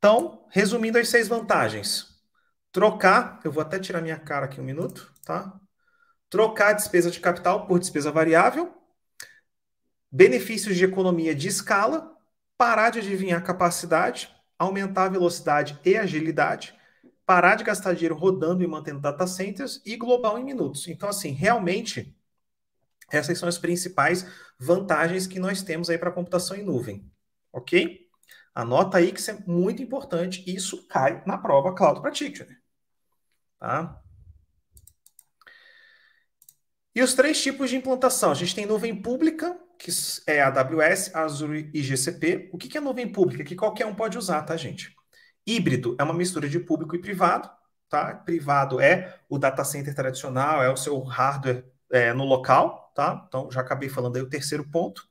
Então, resumindo as seis vantagens. Trocar, eu vou até tirar minha cara aqui um minuto, tá? Trocar despesa de capital por despesa variável. Benefícios de economia de escala. Parar de adivinhar capacidade. Aumentar a velocidade e agilidade. Parar de gastar dinheiro rodando e mantendo data centers. E global em minutos. Então, assim, realmente, essas são as principais vantagens que nós temos aí para a computação em nuvem. Ok? Anota aí que isso é muito importante. Isso cai na prova Cloud Practitioner. Tá? E os três tipos de implantação? A gente tem nuvem pública, que é a AWS, Azure e GCP. O que é nuvem pública? Que qualquer um pode usar, tá, gente? Híbrido é uma mistura de público e privado, tá? Privado é o data center tradicional, é o seu hardware é, no local, tá? Então, já acabei falando aí o terceiro ponto.